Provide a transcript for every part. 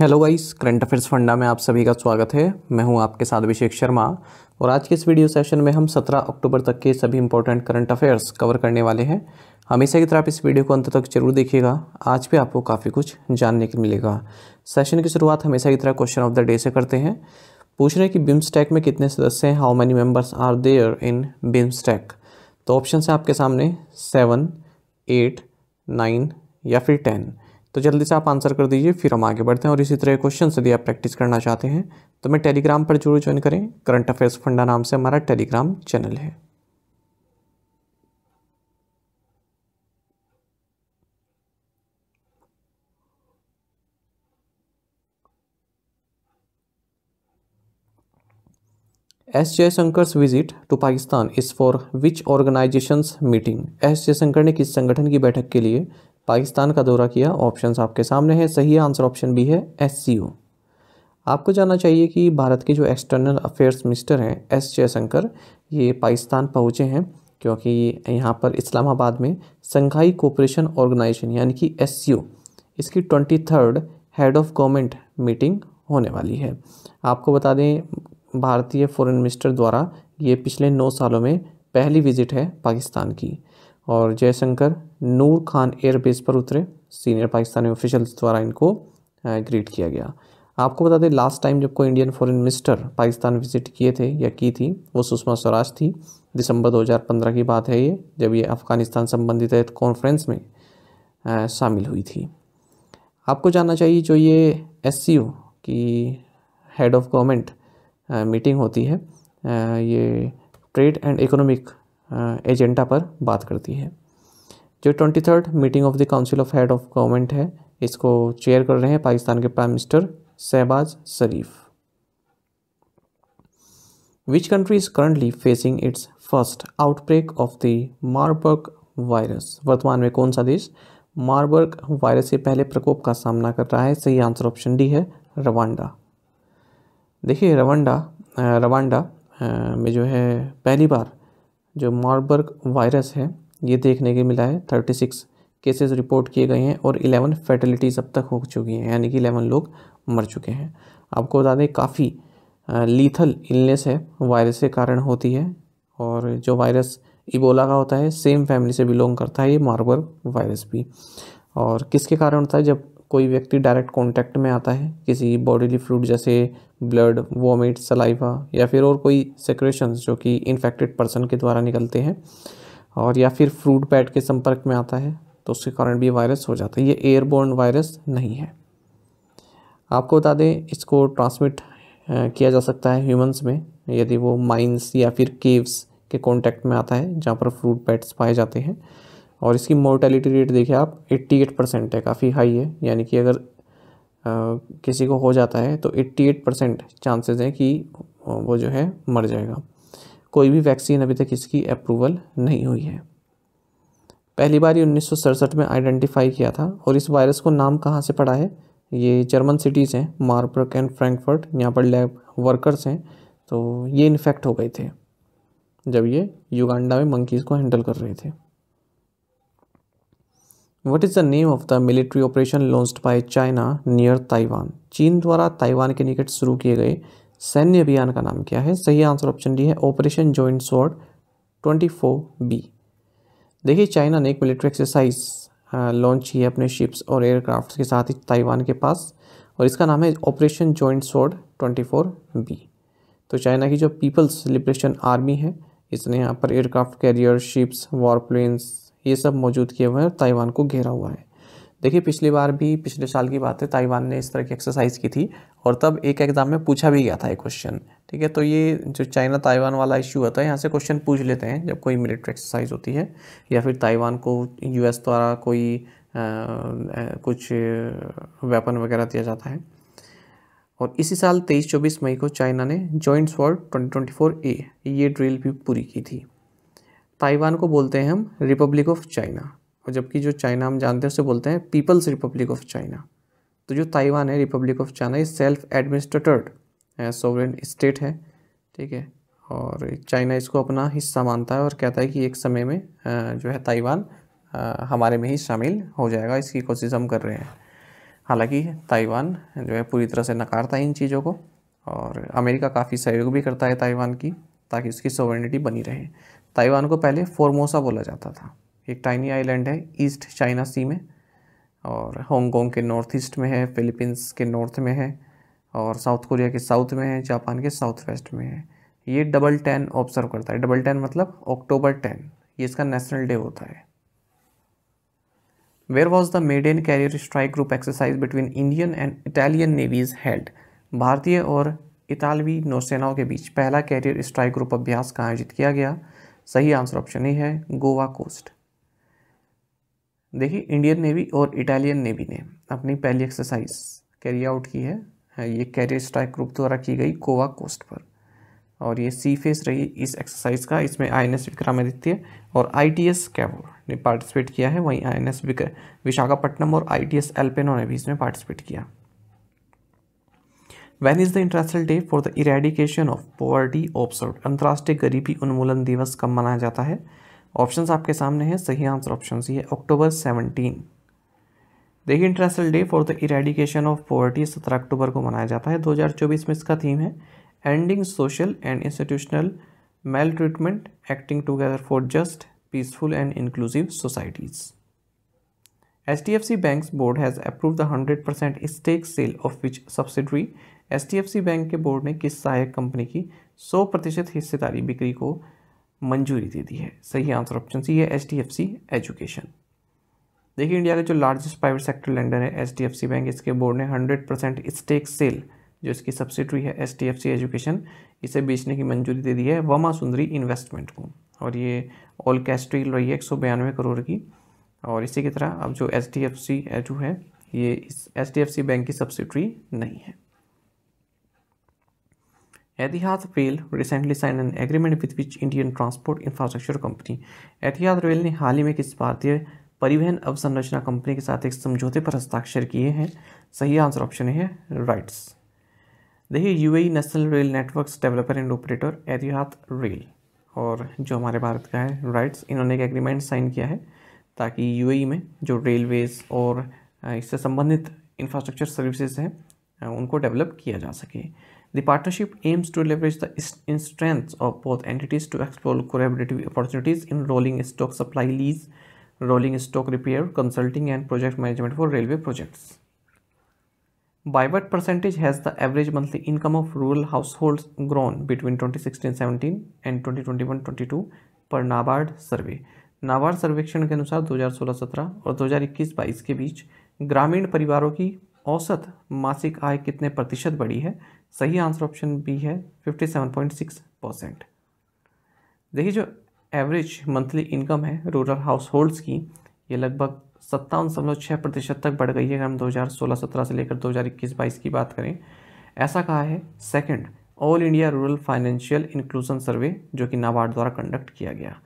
Hello guys current affairs फंडा में आप सभी का स्वागत है मैं हूं आपके साथ अभिषेक शर्मा और आज के इस वीडियो सेशन में हम 17 अक्टूबर तक के सभी इंपॉर्टेंट करंट अफेयर्स कवर करने वाले हैं हमेशा की तरह आप इस वीडियो को अंत तक जरूर देखिएगा आज भी आपको काफ़ी कुछ जानने को मिलेगा सेशन की शुरुआत हमेशा की तरह क्वेश्चन ऑफ द डे से करते हैं पूछ रहे हैं कि बिम्सटैक में कितने सदस्य हैं how many members are there in BIMSTEC तो ऑप्शन है आपके सामने सेवन एट नाइन या फिर टेन तो जल्दी से आप आंसर कर दीजिए फिर हम आगे बढ़ते हैं और इसी तरह क्वेश्चन यदि आप प्रैक्टिस करना चाहते हैं तो मैं टेलीग्राम पर जरूर ज्वाइन करें करंट अफेयर्स फंडा नाम से हमारा टेलीग्राम चैनल है S Jaishankar visit to Pakistan is for which organisations meeting S Jaishankar ने किस संगठन की बैठक के लिए पाकिस्तान का दौरा किया ऑप्शंस आपके सामने है सही आंसर ऑप्शन बी है एस आपको जानना चाहिए कि भारत के जो एक्सटर्नल अफेयर्स मिनिस्टर हैं एस जयशंकर ये पाकिस्तान पहुँचे हैं क्योंकि यहाँ पर इस्लामाबाद में संघाई कोऑपरेशन ऑर्गेनाइजेशन यानी कि एस इसकी twenty third head of government meeting होने वाली है आपको बता दें भारतीय फॉरेन मिनिस्टर द्वारा ये पिछले नौ सालों में पहली विज़िट है पाकिस्तान की और जयशंकर नूर खान एयरबेस पर उतरे सीनियर पाकिस्तानी ऑफिशल्स द्वारा इनको ग्रीट किया गया आपको बता दें लास्ट टाइम जब कोई Indian foreign minister Pakistan visit किए थे या की थी वो सुषमा स्वराज थी दिसंबर 2015 की बात है ये जब ये अफ़गानिस्तान संबंधित कॉन्फ्रेंस में शामिल हुई थी आपको जानना चाहिए जो ये एस की हेड ऑफ़ गवर्नमेंट मीटिंग होती है आ, ये ट्रेड एंड इकोनॉमिक एजेंडा पर बात करती है जो twenty third meeting of the council of head of government है इसको चेयर कर रहे हैं पाकिस्तान के prime minister Shahbaz Sharif which country is currently facing its first outbreak of the Marburg virus वर्तमान में कौन सा देश मार्बर्ग वायरस से पहले प्रकोप का सामना कर रहा है सही आंसर ऑप्शन डी है रवांडा देखिए रवांडा रवांडा में जो है पहली बार जो मार्बर्ग वायरस है ये देखने के मिला है थर्टी सिक्स केसेस रिपोर्ट किए गए हैं और इलेवन फैटलिटीज़ अब तक हो चुकी हैं यानी कि इलेवन लोग मर चुके हैं आपको बता दें काफ़ी लीथल इलनेस है वायरस के कारण होती है और जो वायरस इबोला का होता है सेम फैमिली से बिलोंग करता है ये मारबर्ग वायरस भी और किसके कारण होता है जब कोई व्यक्ति डायरेक्ट कांटेक्ट में आता है किसी बॉडीली फ्लूड जैसे ब्लड वोमिट सलाइवा या फिर और कोई सेक्रेशंस जो कि इन्फेक्टेड पर्सन के द्वारा निकलते हैं और या फिर फ्रूट पैड के संपर्क में आता है तो उसके कारण भी वायरस हो जाता है ये एयरबोर्न वायरस नहीं है आपको बता दें इसको ट्रांसमिट किया जा सकता है ह्यूमंस में यदि वो माइंस या फिर केव्स के कॉन्टैक्ट में आता है जहाँ पर फ्रूट पैड्स पाए जाते हैं और इसकी मोर्टेलिटी रेट देखिए आप 88 परसेंट है काफ़ी हाई है यानी कि अगर आ, किसी को हो जाता है तो 88 परसेंट चांसेज हैं कि वो जो है मर जाएगा कोई भी वैक्सीन अभी तक इसकी अप्रूवल नहीं हुई है पहली बार ही उन्नीस में आइडेंटिफाई किया था और इस वायरस को नाम कहाँ से पड़ा है ये जर्मन सिटीज़ हैं मार्बर्ग एंड फ्रैंकफर्ट यहाँ पर लैब वर्कर्स हैं तो ये इन्फेक्ट हो गए थे जब ये युगांडा में मंकीज़ को हैंडल कर रहे थे what is the name of the military operation launched by China near Taiwan चीन द्वारा ताइवान के निकट शुरू किए गए सैन्य अभियान का नाम क्या है सही आंसर ऑप्शन डी है operation joint sword twenty four B देखिए चाइना ने एक मिलिट्री एक्सरसाइज लॉन्च की है अपने शिप्स और एयरक्राफ्ट के साथ ही ताइवान के पास और इसका नाम है operation joint sword twenty four B तो चाइना की जो पीपल्स लिब्रेशन आर्मी है इसने यहाँ पर aircraft carrier ships war planes ये सब मौजूद किए हुए हैं और ताइवान को घेरा हुआ है देखिए पिछली बार भी पिछले साल की बात है ताइवान ने इस तरह की एक्सरसाइज की थी और तब एक एग्ज़ाम में पूछा भी गया था ये क्वेश्चन ठीक है तो ये जो चाइना ताइवान वाला इश्यू होता है यहाँ से क्वेश्चन पूछ लेते हैं जब कोई मिलिट्री एक्सरसाइज होती है या फिर ताइवान को यू द्वारा कोई आ, कुछ वेपन वगैरह दिया जाता है और इसी साल तेईस चौबीस मई को चाइना ने जॉइंट्स वॉर ट्वेंटी ए ये ड्रिल भी पूरी की थी ताइवान को बोलते हैं हम रिपब्लिक ऑफ चाइना और जबकि जो चाइना हम जानते हैं उसे बोलते हैं पीपल्स रिपब्लिक ऑफ चाइना तो जो ताइवान है रिपब्लिक ऑफ चाइना ये सेल्फ एडमिनिस्ट्रेटर्ड सोवरेन स्टेट है ठीक है और चाइना इसको अपना हिस्सा मानता है और कहता है कि एक समय में जो है ताइवान हमारे में ही शामिल हो जाएगा इसकी कोशिश हम कर रहे हैं हालांकि ताइवान जो है पूरी तरह से नकारता है इन चीज़ों को और अमेरिका काफ़ी सहयोग भी करता है ताइवान की ताकि उसकी सोवर्निटी बनी रहे ताइवान को पहले फोरमोसा बोला जाता था एक टाइनी आइलैंड है ईस्ट चाइना सी में और हांगकॉन्ग के नॉर्थ ईस्ट में है फिलीपींस के नॉर्थ में है और साउथ कोरिया के साउथ में है जापान के साउथ वेस्ट में है ये डबल टेन ऑब्जर्व करता है डबल टेन मतलब अक्टूबर टेन ये इसका नेशनल डे होता है where was the in carrier strike group exercise between Indian and Italian navies held भारतीय और इतालवी नौसेनाओं के बीच पहला कैरियर स्ट्राइक ग्रुप अभ्यास का आयोजित किया गया सही आंसर ऑप्शन ए है गोवा कोस्ट देखिए इंडियन नेवी और इटालियन नेवी ने अपनी पहली एक्सरसाइज कैरी आउट की है हाँ, ये कैरियर स्ट्राइक ग्रुप द्वारा की गई गोवा कोस्ट पर और ये सी फेस रही इस एक्सरसाइज का इसमें आई एन एस विक्रमादित्य और आई टी एस कैबोर ने पार्टिसिपेट किया है वहीं आई एन एस विशाखापट्टनम और आई टी एस एल्पेनो ने भी इसमें पार्टिसिपेट किया when is the International Day for the Eradication of Poverty observed अंतर्राष्ट्रीय गरीबी उन्मूलन दिवस कब मनाया जाता है ऑप्शंस आपके सामने हैं सही आंसर ऑप्शन सी है अक्टूबर सेवनटीन देखिए International Day for the Eradication of Poverty सत्रह अक्टूबर को मनाया जाता है 2024 में इसका थीम है ending social and institutional maltreatment acting together for just peaceful and inclusive societies H D F C bank board has approve the hundred percent stake sale of which subsidiary H bank के board ने किस सहायक company की सौ प्रतिशत हिस्सेदारी बिक्री को मंजूरी दे दी है सही आंसर ऑप्शन सी है एच एजुकेशन देखिए इंडिया का जो लार्जेस्ट प्राइवेट सेक्टर लेंडर है एच बैंक इसके बोर्ड ने हंड्रेड परसेंट स्टेक सेल जो इसकी सब्सिडरी है एच एजुकेशन इसे बेचने की मंजूरी दे दी है वमा सुंदरी इन्वेस्टमेंट को और ये ऑल कैश ट्रील रही है एक सौ बयानवे करोड़ की और इसी की तरह अब जो एच जो है ये इस एच बैंक की सब्सिडरी नहीं है Etihad Rail recently signed an agreement with which Indian Transport Infrastructure Company. Etihad Rail ने हाल ही में किस भारतीय परिवहन अवसंरचना कंपनी के साथ एक समझौते पर हस्ताक्षर किए हैं सही आंसर ऑप्शन है राइट्स देखिए UAE national rail networks developer and operator Etihad rail और जो हमारे भारत का है राइट्स इन्होंने एक एग्रीमेंट साइन किया है ताकि यूएई e में जो रेलवेज और इससे संबंधित इंफ्रास्ट्रक्चर सर्विसेज हैं उनको डेवलप किया जा सके The partnership aims to leverage the strengths of both entities to explore collaborative opportunities in rolling stock supply lease, rolling stock repair, consulting and project management for railway projects. By what percentage has the average monthly income of rural households grown between 2016-17 and 2021-22 per NABARD survey? NABARD सर्वेक्षण के अनुसार 2016-17 और 2021-22 के बीच ग्रामीण परिवारों की औसत मासिक आय कितने प्रतिशत बढ़ी है सही आंसर ऑप्शन बी है fifty seven point six percent देखिए जो एवरेज मंथली इनकम है रूरल हाउस होल्ड्स की ये लगभग सत्तावन दशमलव छः प्रतिशत तक बढ़ गई है अगर हम 2016-17 से लेकर 2021-22 की बात करें ऐसा कहा है second all India rural financial inclusion survey जो कि नाबार्ड द्वारा कंडक्ट किया गया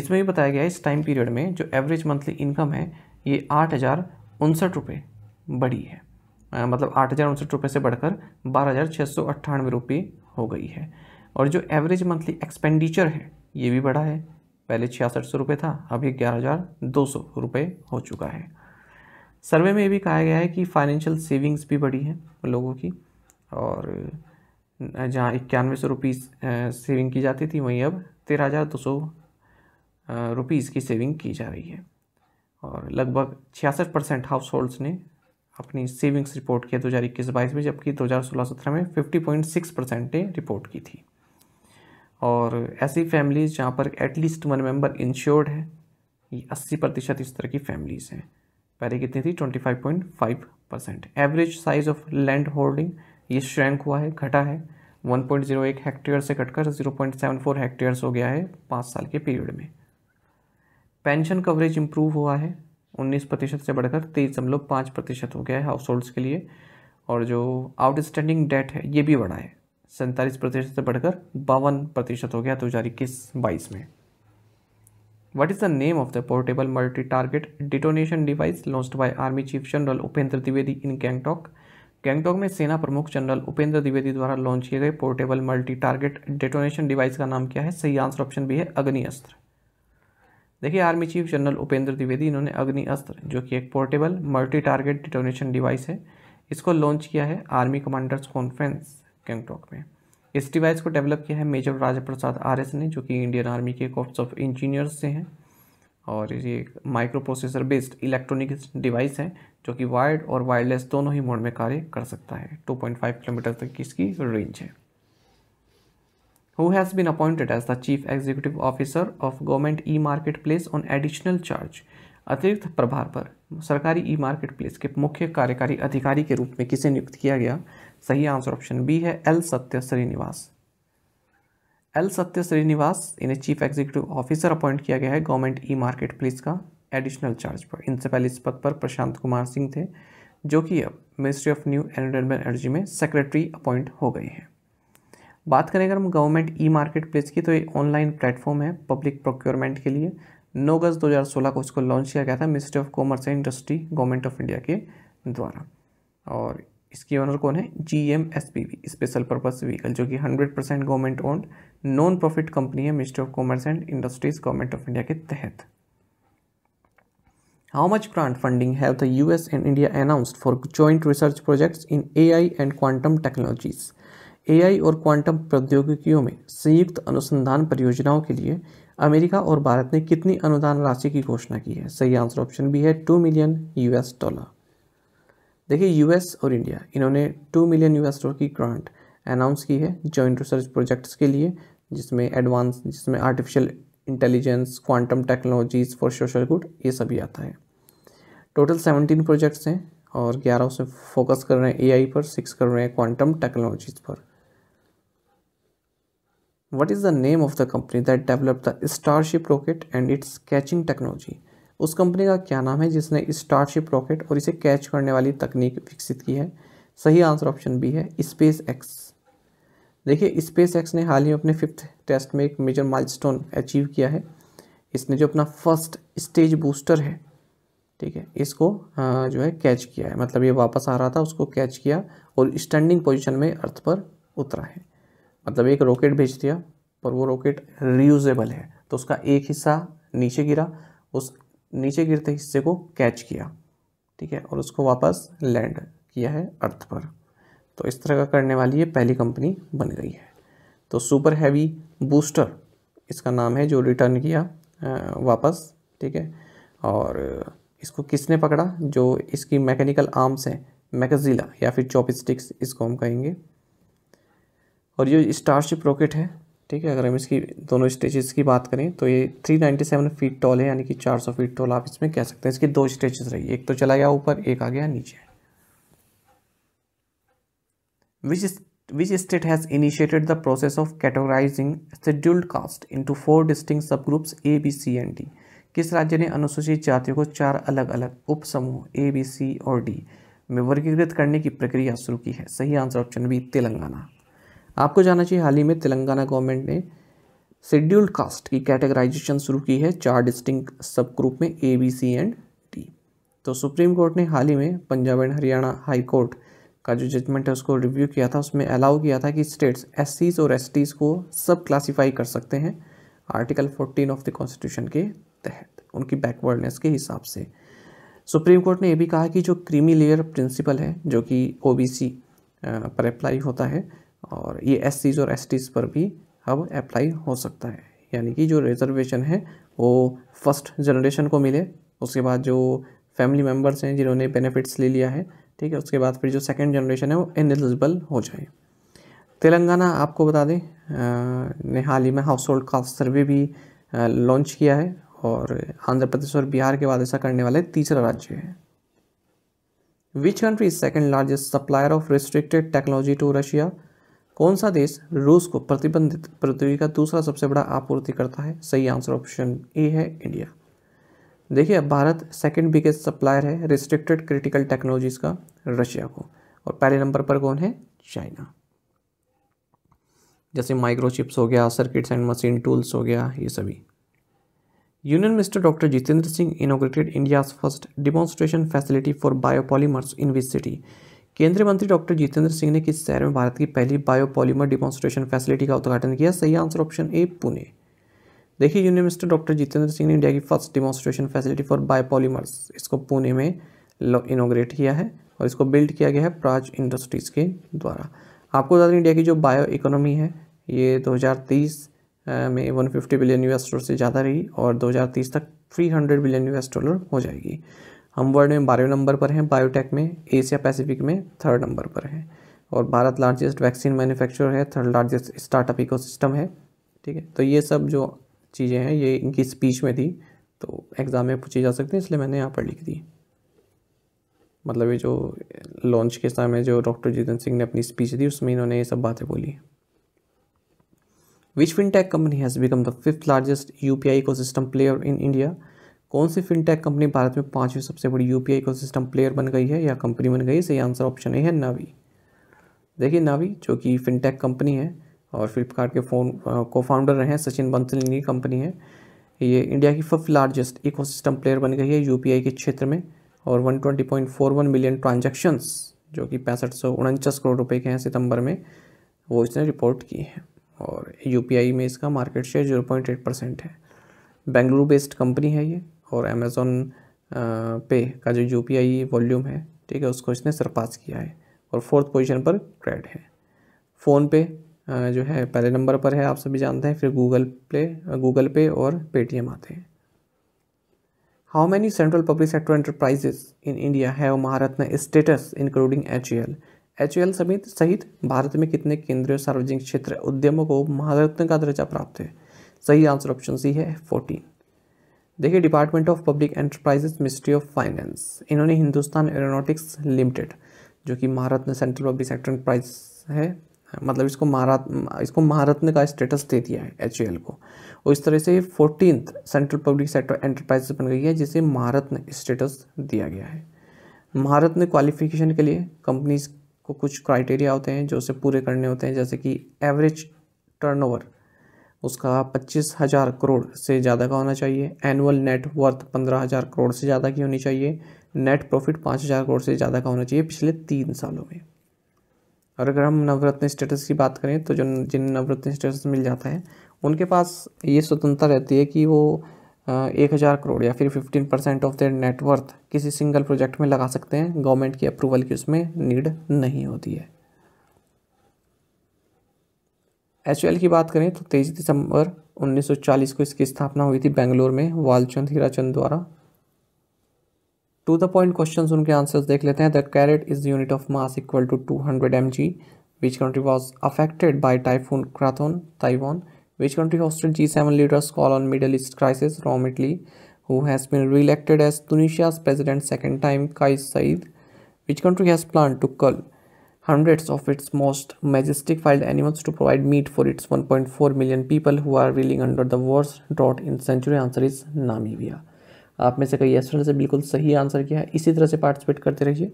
इसमें भी बताया गया इस टाइम पीरियड में जो एवरेज मंथली इनकम है ये आठ हज़ार उनसठ रुपये बढ़ी है मतलब आठ हज़ार उनसठ रुपये से बढ़कर बारह हज़ार छः सौ अट्ठानवे रुपये हो गई है और जो एवरेज मंथली एक्सपेंडिचर है ये भी बढ़ा है पहले छियासठ सौ रुपये था अभी ग्यारह हज़ार दो सौ रुपये हो चुका है सर्वे में ये भी कहा गया है कि फाइनेंशियल सेविंग्स भी बढ़ी है लोगों की और जहाँ इक्यानवे सौ रुपीज़ सेविंग की जाती थी वहीं अब तेरह हज़ार दो सौ रुपीज़ की सेविंग की जा रही है और लगभग छियासठ परसेंट हाउस होल्ड्स ने अपनी सेविंग्स रिपोर्ट किया दो हज़ार इक्कीस बाईस में जबकि दो हज़ार सोलह सत्रह में फिफ्टी पॉइंट सिक्स परसेंट ने रिपोर्ट की थी और ऐसी फैमिलीज़ जहाँ पर एटलीस्ट वन मेंबर इंश्योर्ड है ये अस्सी प्रतिशत इस तरह की फैमिलीज़ हैं पहले कितनी थी twenty five point five percent average size of land holding ये श्रैंक हुआ है घटा है वन पॉइंट जीरो एक हेक्टेयर से घटकर zero point seven four hectares हो गया है पाँच साल के पीरियड में पेंशन कवरेज इम्प्रूव हुआ है उन्नीस प्रतिशत से बढ़कर तेईस दशमलव पाँच प्रतिशत हो गया है हाउस होल्ड्स के लिए और जो आउटस्टैंडिंग डेट है ये भी बढ़ा है सैंतालीस प्रतिशत से बढ़कर बावन प्रतिशत हो गया दो हज़ार इक्कीस बाईस में what is the name of the portable multi target detonation device launch by army chief general Upendra Dwivedi in Gangtok Gangtok में सेना प्रमुख जनरल उपेंद्र द्विवेदी द्वारा लॉन्च किए गए portable multi target detonation device का नाम क्या है सही आंसर ऑप्शन भी है अग्नि अस्त्र देखिए army chief general Upendra Dwivedi इन्होंने अग्नि अस्त्र जो कि एक portable multi target detonation device है इसको लॉन्च किया है आर्मी कमांडर्स कॉन्फ्रेंस गैंगटॉक में इस डिवाइस को डेवलप किया है मेजर राजा प्रसाद आर ने जो कि इंडियन आर्मी के कॉप्स ऑफ इंजीनियर्स से हैं और ये microprocessor based electronic device है जो कि वायर्ड और वायरलेस दोनों ही मोड में कार्य कर सकता है 2.5 किलोमीटर तक की इसकी रेंज है who has been appointed as the Chief Executive Officer of Government e-Marketplace on additional charge अतिरिक्त प्रभार पर सरकारी ई मार्केट प्लेस के मुख्य कार्यकारी अधिकारी के रूप में किसे नियुक्त किया गया सही आंसर ऑप्शन बी है एल सत्य श्रीनिवास एल सत्य श्रीनिवास इन्हें चीफ एग्जीक्यूटिव ऑफिसर अपॉइंट किया गया है गवर्नमेंट ई मार्केट प्लेस का एडिशनल चार्ज पर इनसे पहले इस पद पर प्रशांत कुमार सिंह थे जो कि अब ministry of new and energy में सेक्रेटरी अपॉइंट हो गए हैं बात करें अगर हम गवर्नमेंट ई मार्केट प्लेस की तो ये ऑनलाइन प्लेटफॉर्म है पब्लिक प्रोक्योरमेंट के लिए नौ अगस्त दो हज़ार सोलह को इसको लॉन्च किया गया था ministry of commerce and industry government of India के द्वारा और इसकी ओनर कौन है G M S P V special purpose vehicle जो कि hundred percent government owned non profit company है ministry of commerce and industries government of India के तहत how How funding have the U S and India announce for joint research projects in A I and quantum technologies AI और quantum प्रौद्योगिकियों में संयुक्त अनुसंधान परियोजनाओं के लिए अमेरिका और भारत ने कितनी अनुदान राशि की घोषणा की है सही आंसर ऑप्शन बी है टू मिलियन यूएस डॉलर देखिए यूएस और इंडिया इन्होंने टू मिलियन यूएस डॉलर की ग्रांट अनाउंस की है जॉइंट रिसर्च प्रोजेक्ट्स के लिए जिसमें एडवांस जिसमें artificial intelligence quantum technologies for social good ये सभी आता है टोटल सेवनटीन प्रोजेक्ट्स हैं और ग्यारह से फोकस कर रहे हैं एआई पर सिक्स कर रहे हैं क्वांटम टेक्नोलॉजीज़ पर what is the name of the company that develop the starship rocket and its catching technology उस कंपनी का क्या नाम है जिसने स्टारशिप रॉकेट और इसे कैच करने वाली तकनीक विकसित की है सही आंसर ऑप्शन बी है स्पेस एक्स देखिए स्पेस एक्स ने हाल ही में अपने फिफ्थ टेस्ट में एक मेजर माइलस्टोन अचीव किया है इसने जो अपना फर्स्ट स्टेज बूस्टर है ठीक है इसको जो है कैच किया है मतलब ये वापस आ रहा था उसको कैच किया और स्टैंडिंग पोजिशन में अर्थ पर उतरा है मतलब एक रॉकेट भेज दिया पर वो रॉकेट रियूजेबल है तो उसका एक हिस्सा नीचे गिरा उस नीचे गिरते हिस्से को कैच किया ठीक है और उसको वापस लैंड किया है अर्थ पर तो इस तरह का करने वाली ये पहली कंपनी बन गई है तो सुपर हैवी बूस्टर इसका नाम है जो रिटर्न किया वापस ठीक है और इसको किसने पकड़ा जो इसकी मैकेनिकल आर्म्स हैं मैकजिला या फिर चॉपस्टिक्स इसको हम कहेंगे और ये स्टारशिप रॉकेट है ठीक है अगर हम इसकी दोनों स्टेजेस की बात करें तो ये 397 फीट टॉल है यानी कि 400 फीट टॉल आप इसमें कह सकते हैं इसकी दो स्टेजेस रही एक तो चला गया ऊपर एक आ गया नीचे which which state has initiated the process of categorising scheduled caste into four distinct sub groups A B C and D किस राज्य ने अनुसूचित जातियों को चार अलग अलग उपसमूह ए बी सी और डी में वर्गीकृत करने की प्रक्रिया शुरू की है सही आंसर ऑप्शन बी तेलंगाना आपको जाना चाहिए हाल ही में तेलंगाना गवर्नमेंट ने शेड्यूल्ड कास्ट की कैटेगराइजेशन शुरू की है चार डिस्टिंग सब ग्रुप में A B C and D तो सुप्रीम कोर्ट ने हाल ही में Punjab and Haryana high court का जो जजमेंट है उसको रिव्यू किया था उसमें अलाउ किया था कि स्टेट्स एस और एस को सब क्लासीफाई कर सकते हैं आर्टिकल 14 ऑफ द कॉन्स्टिट्यूशन के तहत उनकी बैकवर्डनेस के हिसाब से सुप्रीम कोर्ट ने यह भी कहा कि जो क्रीमी लेयर प्रिंसिपल है जो कि ओबीसी पर अप्लाई होता है और ये एस और एस पर भी अब अप्लाई हो सकता है यानी कि जो रिजर्वेशन है वो फर्स्ट जनरेशन को मिले उसके बाद जो फैमिली मेम्बर्स हैं जिन्होंने बेनिफिट्स ले लिया है ठीक है उसके बाद फिर जो सेकेंड जनरेशन है वो इनएलिजिबल हो जाए तेलंगाना आपको बता दें ने हाल ही में हाउस होल्ड कास्ट सर्वे भी लॉन्च किया है और आंध्र प्रदेश और बिहार के बाद ऐसा करने वाले तीसरा राज्य है which country is second largest supplier of restricted technology to Russia कौन सा देश रूस को प्रतिबंधित पृथ्वी का दूसरा सबसे बड़ा आपूर्ति करता है सही आंसर ऑप्शन ए है इंडिया देखिए अब भारत सेकंड बिगेस्ट सप्लायर है रिस्ट्रिक्टेड क्रिटिकल टेक्नोलॉजीज़ का रशिया को और पहले नंबर पर कौन है चाइना जैसे माइक्रोचिप्स हो गया सर्किट्स एंड मशीन टूल्स हो गया ये सभी union minister doctor Jitendra Singh inaugurated India first demonstration facility for biopolymers in which city केंद्रीय मंत्री डॉक्टर जितेंद्र सिंह ने किस शहर में भारत की पहली बायोपॉलीमर डिमॉन्स्ट्रेशन फैसिलिटी का उद्घाटन किया सही आंसर ऑप्शन ए पुणे देखिए union minister doctor Jitendra Singh ने इंडिया की first demonstration facility for biopolymers इसको पुणे में इनोग्रेट किया है और इसको बिल्ड किया गया है प्राज इंडस्ट्रीज़ के द्वारा आपको बता दें इंडिया की जो बायो इकोनॉमी है ये 2030 में 150 बिलियन यूएस डॉलर से ज़्यादा रही और 2030 तक 300 बिलियन यूएस डॉलर हो जाएगी हम वर्ल्ड में बारहवें नंबर पर हैं बायोटेक में एशिया पैसिफिक में थर्ड नंबर पर है और भारत लार्जेस्ट वैक्सीन मैन्युफैक्चरर है थर्ड लार्जेस्ट स्टार्टअप इको है ठीक है तो ये सब जो चीज़ें हैं ये इनकी स्पीच में थी तो एग्ज़ाम में पूछी जा सकती है इसलिए मैंने यहाँ पर लिख दी मतलब ये जो लॉन्च के समय जो डॉक्टर जितेंद्र सिंह ने अपनी स्पीच दी उसमें इन्होंने ये सब बातें बोली Which fintech company has become the fifth largest UPI ecosystem player in India कौन सी फिनटेक कंपनी भारत में पांचवी सबसे बड़ी यूपीआई इकोसिस्टम प्लेयर बन गई है या कंपनी बन गई सही आंसर ऑप्शन ए है नावी देखिए नावी जो कि फिनटेक कंपनी है और फ्लिपकार्ट के फोन को फाउंडर रहे हैं सचिन बंसल इनकी कंपनी है ये इंडिया की फिफ्थ लार्जेस्ट इकोसिस्टम प्लेयर बन गई है यूपीआई के क्षेत्र में और 120.41 मिलियन ट्रांजैक्शंस जो कि पैंसठ सौ उनचास करोड़ रुपए के हैं सितंबर में वो इसने रिपोर्ट की है और यूपीआई में इसका market share zero point eight percent है बेंगलुरु बेस्ड कंपनी है ये और अमेज़ोन पे का जो यू पी वॉल्यूम है ठीक है उसको इसने सरपास किया है और फोर्थ पोजीशन पर क्रेड है फ़ोन पे जो है पहले नंबर पर है आप सभी जानते हैं फिर गूगल प्ले गूगल पे और पेटीएम आते हैं how many central public sector enterprises in India है Maharatna status including H H समेत सहित भारत में कितने केंद्रीय सार्वजनिक क्षेत्र उद्यमों को महारत्न का दर्जा प्राप्त है सही आंसर ऑप्शन सी है फोर्टीन देखिए department of public enterprises ministry of finance इन्होंने हिंदुस्तान एरोनॉटिक्स लिमिटेड जो कि Maharatna central public sector enterprise है मतलब इसको महारत्न इसको महारत्न का स्टेटस दे दिया है एच को और इस तरह से fourteen central public sector enterprise बन गई है जिसे महारत्न स्टेटस दिया गया है महारत्न क्वालिफिकेशन के लिए कंपनीज को कुछ क्राइटेरिया होते हैं जो उसे पूरे करने होते हैं जैसे कि एवरेज टर्नओवर उसका पच्चीस हज़ार करोड़ से ज़्यादा का होना चाहिए एनुअल नेट वर्थ पंद्रह हज़ार करोड़ से ज़्यादा की होनी चाहिए नेट प्रॉफिट पाँच हज़ार करोड़ से ज़्यादा का होना चाहिए पिछले तीन सालों में और अगर हम नवरत्न स्टेटस की बात करें तो जो जिन नवरत्न स्टेटस मिल जाता है उनके पास ये स्वतंत्रता रहती है कि वो एक हज़ार करोड़ या फिर fifteen percent of their net worth किसी सिंगल प्रोजेक्ट में लगा सकते हैं गवर्नमेंट की अप्रूवल की उसमें नीड नहीं होती है एच की बात करें तो तेईस दिसंबर 1940 को इसकी स्थापना हुई थी बेंगलोर में वालचंद हीराचंद द्वारा टू द पॉइंट क्वेश्चन उनके आंसर्स देख लेते हैं that carat is unit of mass equal to 200 hundred M G which country was affected by typhoon Krathon Taiwan which country hosted G seven leaders call on middle east crisis Rome Italy who has been re elected as Tunisia's president second time Kais Saied which country has plan to cull hundreds of its most majestic wild animals to provide meat for its 1.4 million people who are reeling under the worst drought in century answer is Namibia आप में से कई student से बिल्कुल सही answer किया है इसी तरह से पार्टिसिपेट करते रहिए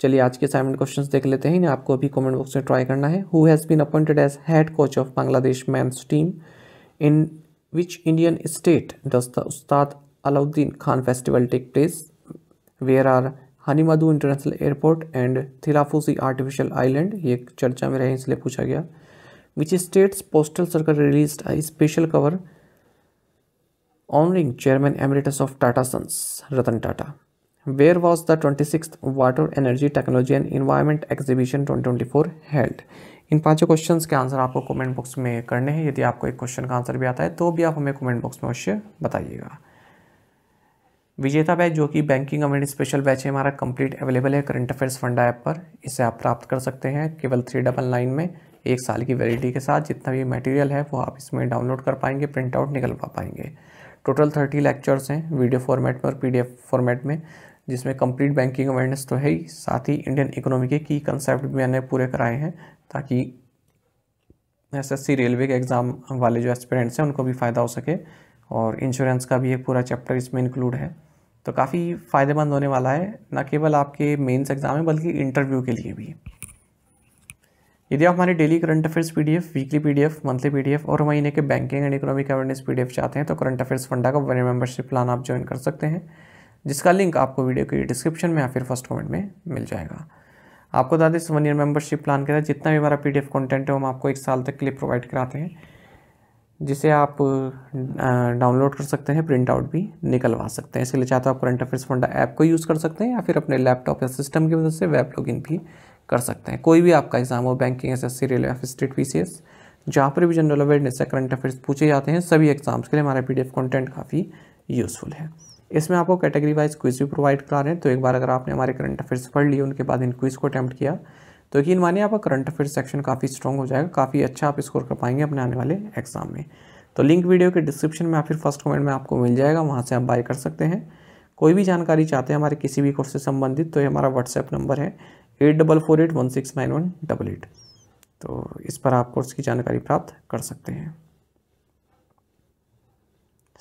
चलिए आज के असाइनमेंट क्वेश्चंस देख लेते हैं इन्हें आपको अभी कमेंट बॉक्स में ट्राई करना है who has been appointed as head coach of Bangladesh men's team in which Indian state does the Ustad Alauddin Khan festival take place where are Hanimaadhoo international airport and Thilafushi artificial island ये चर्चा में रहे इसलिए पूछा गया which states postal circle release special cover honouring chairman emeritus of Tata Sons Ratan Tata where twenty six water energy technology and technology and twenty twenty four held in पांचों question के answer आपको कमेंट बॉक्स में करने हैं यदि आपको एक क्वेश्चन का आंसर भी आता है तो भी आप हमें कमेंट बॉक्स में अवश्य बताइएगा विजेता बैच जो कि बैंकिंग कम्युनिटी स्पेशल बैच है हमारा कंप्लीट अवेलेबल है करंट अफेयर्स फंड ऐप पर इसे आप प्राप्त कर सकते हैं केवल थ्री डबल नाइन में एक साल की वैलिडिटी के साथ जितना भी मटेरियल है वो आप इसमें डाउनलोड कर पाएंगे प्रिंट आउट निकलवा पाएंगे टोटल थर्टी लेक्चर्स हैं वीडियो फॉर्मेट में और पी फॉर्मेट में जिसमें कंप्लीट बैंकिंग अवेयरनेस तो है ही साथ ही इंडियन इकोनॉमी के की कंसेप्ट भी मैंने पूरे कराए हैं ताकि एसएससी रेलवे के एग्ज़ाम वाले जो एस्पिरेंट्स हैं उनको भी फ़ायदा हो सके और इंश्योरेंस का भी एक पूरा चैप्टर इसमें इंक्लूड है तो काफ़ी फ़ायदेमंद होने वाला है न केवल आपके मेंस एग्ज़ाम में बल्कि इंटरव्यू के लिए भी यदि आप हमारे daily current affairs PDF weekly PDF monthly PDF और महीने के banking and economic awareness PDF चाहते हैं तो करंट अफेयर्स फंडा का वन मेंबरशिप प्लान आप ज्वाइन कर सकते हैं जिसका लिंक आपको वीडियो के डिस्क्रिप्शन में या फिर फर्स्ट कमेंट में मिल जाएगा आपको दादी इस वन ईयर मेंबरशिप प्लान के तहत जितना भी हमारा पीडीएफ कंटेंट है हम आपको एक साल तक के लिए प्रोवाइड कराते हैं जिसे आप डाउनलोड कर सकते हैं प्रिंट आउट भी निकलवा सकते हैं इसलिए चाहे चाहते हो आप करंट अफेयर्स फंडा ऐप को यूज़ कर सकते हैं या फिर अपने लैपटॉप या सिस्टम की मदद से वेब लॉगिन भी कर सकते हैं कोई भी आपका एग्जाम हो banking S S C railway state P C S जहाँ पर भी जनरल अवेयरनेस या करंट अफेयर्स पूछे जाते हैं सभी एग्जाम्स के लिए हमारा पी डी एफ कंटेंट काफ़ी यूज़फुल है इसमें आपको कैटेगरी वाइज क्विज भी प्रोवाइड करा रहे हैं तो एक बार अगर आपने हमारे करंट अफेयर्स पढ़ लिए उनके बाद इन क्विज़ को अटैम्प्ट किया तो यकीन मानिए आपका करंट अफेयर सेक्शन काफ़ी स्ट्रॉन्ग हो जाएगा काफ़ी अच्छा आप स्कोर कर पाएंगे अपने आने वाले एग्जाम में तो लिंक वीडियो के डिस्क्रिप्शन में या फिर फर्स्ट कमेंट में आपको मिल जाएगा वहाँ से आप बाय कर सकते हैं कोई भी जानकारी चाहते हैं हमारे किसी भी कोर्स से संबंधित तो ये हमारा व्हाट्सएप नंबर है eight double four eight one six nine one double eight तो इस पर आप कोर्स की जानकारी प्राप्त कर सकते हैं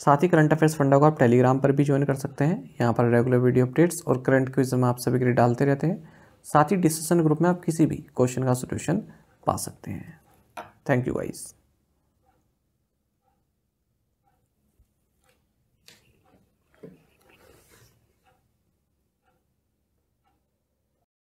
साथ ही करंट अफेयर्स फंडा को आप टेलीग्राम पर भी ज्वाइन कर सकते हैं यहाँ पर रेगुलर वीडियो अपडेट्स और करंट क्विज हम आप सभी के लिए डालते रहते हैं साथ ही डिस्कशन ग्रुप में आप किसी भी क्वेश्चन का सोल्यूशन पा सकते हैं थैंक यू गाइज़